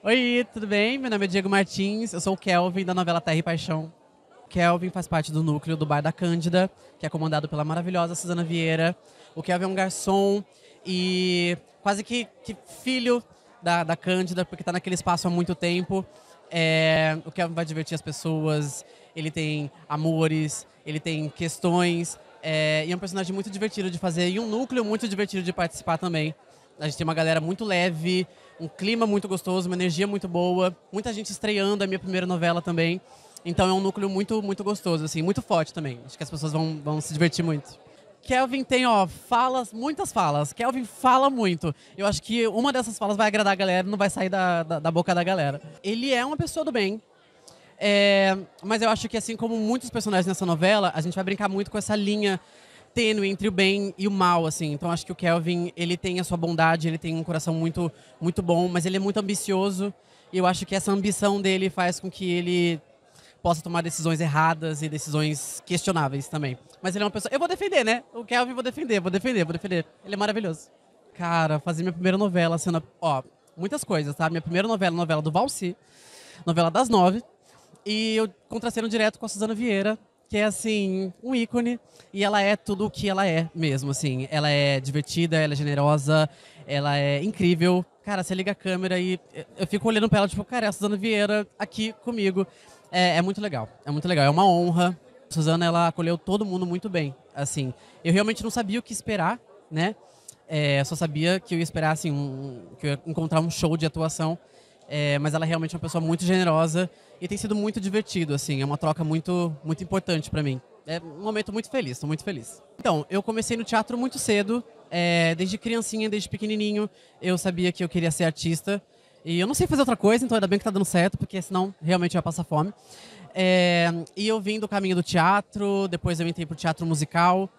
Oi, tudo bem? Meu nome é Diego Martins, eu sou o Kelvin da novela Terra e Paixão. Kelvin faz parte do núcleo do Bar da Cândida, que é comandado pela maravilhosa Suzana Vieira. O Kelvin é um garçom e quase que, que filho da, da Cândida, porque está naquele espaço há muito tempo. É, o Kelvin vai divertir as pessoas, ele tem amores, ele tem questões. É, e é um personagem muito divertido de fazer e um núcleo muito divertido de participar também. A gente tem uma galera muito leve, um clima muito gostoso, uma energia muito boa. Muita gente estreando a minha primeira novela também. Então é um núcleo muito, muito gostoso, assim, muito forte também. Acho que as pessoas vão, vão se divertir muito. Kelvin tem, ó, falas, muitas falas. Kelvin fala muito. Eu acho que uma dessas falas vai agradar a galera, não vai sair da, da, da boca da galera. Ele é uma pessoa do bem. É, mas eu acho que, assim como muitos personagens nessa novela, a gente vai brincar muito com essa linha tênue entre o bem e o mal, assim. Então acho que o Kelvin, ele tem a sua bondade, ele tem um coração muito, muito bom, mas ele é muito ambicioso. E eu acho que essa ambição dele faz com que ele possa tomar decisões erradas e decisões questionáveis também. Mas ele é uma pessoa. Eu vou defender, né? O Kelvin vou defender, vou defender, vou defender. Ele é maravilhoso. Cara, fazer minha primeira novela sendo. Ó, muitas coisas, tá? Minha primeira novela, novela do Valci, novela das nove. E eu contraceno direto com a Suzana Vieira, que é assim, um ícone, e ela é tudo o que ela é mesmo, assim. Ela é divertida, ela é generosa, ela é incrível. Cara, você liga a câmera e eu fico olhando pra ela, tipo, cara, é a Suzana Vieira aqui comigo. É, é muito legal, é muito legal, é uma honra. A Suzana, ela acolheu todo mundo muito bem, assim. Eu realmente não sabia o que esperar, né? É, só sabia que eu ia esperar, assim, um, que eu ia encontrar um show de atuação. É, mas ela é realmente uma pessoa muito generosa e tem sido muito divertido, assim. É uma troca muito, muito importante para mim. É um momento muito feliz, tô muito feliz. Então, eu comecei no teatro muito cedo, é, desde criancinha, desde pequenininho. Eu sabia que eu queria ser artista. E eu não sei fazer outra coisa, então ainda bem que tá dando certo, porque senão realmente eu ia passar fome. É, e eu vim do caminho do teatro, depois eu entrei pro teatro musical.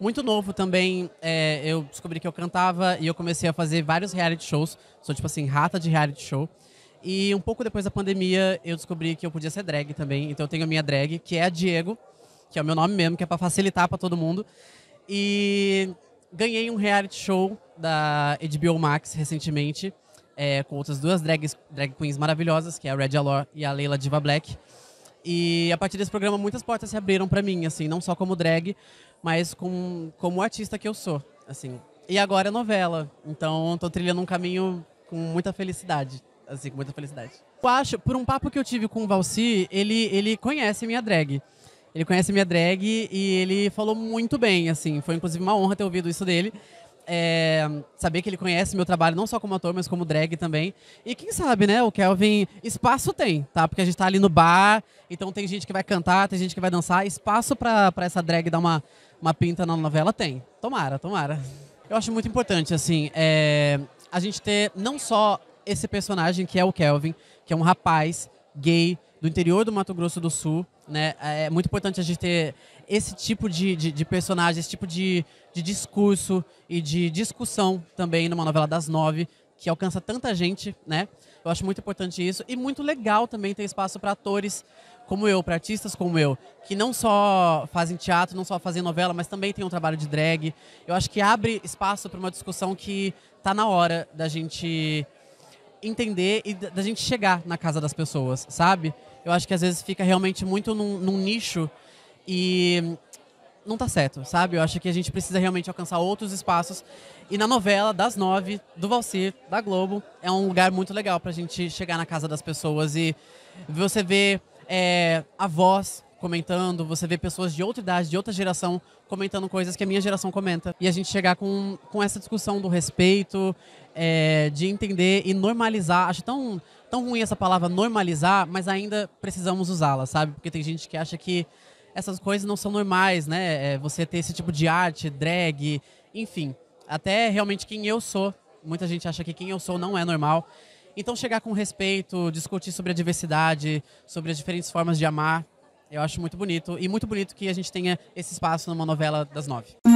Muito novo também, é, eu descobri que eu cantava e eu comecei a fazer vários reality shows. Sou tipo assim, rata de reality show. E um pouco depois da pandemia, eu descobri que eu podia ser drag também. Então eu tenho a minha drag, que é a Diego, que é o meu nome mesmo, que é para facilitar para todo mundo. E ganhei um reality show da HBO Max recentemente, é, com outras duas drags, drag queens maravilhosas, que é a Red Alor e a Leila Diva Black. E a partir desse programa, muitas portas se abriram para mim, assim, não só como drag, mas com, como artista que eu sou, assim. E agora é novela, então estou trilhando um caminho com muita felicidade assim, com muita felicidade. Eu acho, por um papo que eu tive com o Valci, ele, ele conhece minha drag. Ele conhece minha drag e ele falou muito bem, assim. Foi inclusive uma honra ter ouvido isso dele. É, saber que ele conhece meu trabalho não só como ator, mas como drag também. E quem sabe, né, o Kelvin, espaço tem, tá? Porque a gente tá ali no bar, então tem gente que vai cantar, tem gente que vai dançar, espaço para essa drag dar uma, uma pinta na novela tem. Tomara, tomara. Eu acho muito importante, assim, é, a gente ter não só esse personagem que é o Kelvin, que é um rapaz gay do interior do Mato Grosso do Sul, né? É muito importante a gente ter esse tipo de, de, de personagem, esse tipo de, de discurso e de discussão também numa novela das nove, que alcança tanta gente, né? Eu acho muito importante isso e muito legal também ter espaço para atores como eu, para artistas como eu, que não só fazem teatro, não só fazem novela, mas também tem um trabalho de drag. Eu acho que abre espaço para uma discussão que está na hora da gente entender e da gente chegar na casa das pessoas, sabe? Eu acho que às vezes fica realmente muito num, num nicho e não tá certo, sabe? Eu acho que a gente precisa realmente alcançar outros espaços. E na novela, das nove, do Valsir, da Globo, é um lugar muito legal pra gente chegar na casa das pessoas e você ver é, voz comentando, você vê pessoas de outra idade, de outra geração, comentando coisas que a minha geração comenta. E a gente chegar com, com essa discussão do respeito, é, de entender e normalizar. Acho tão, tão ruim essa palavra normalizar, mas ainda precisamos usá-la, sabe? Porque tem gente que acha que essas coisas não são normais, né? É, você ter esse tipo de arte, drag, enfim. Até realmente quem eu sou. Muita gente acha que quem eu sou não é normal. Então, chegar com respeito, discutir sobre a diversidade, sobre as diferentes formas de amar, eu acho muito bonito. E muito bonito que a gente tenha esse espaço numa novela das nove.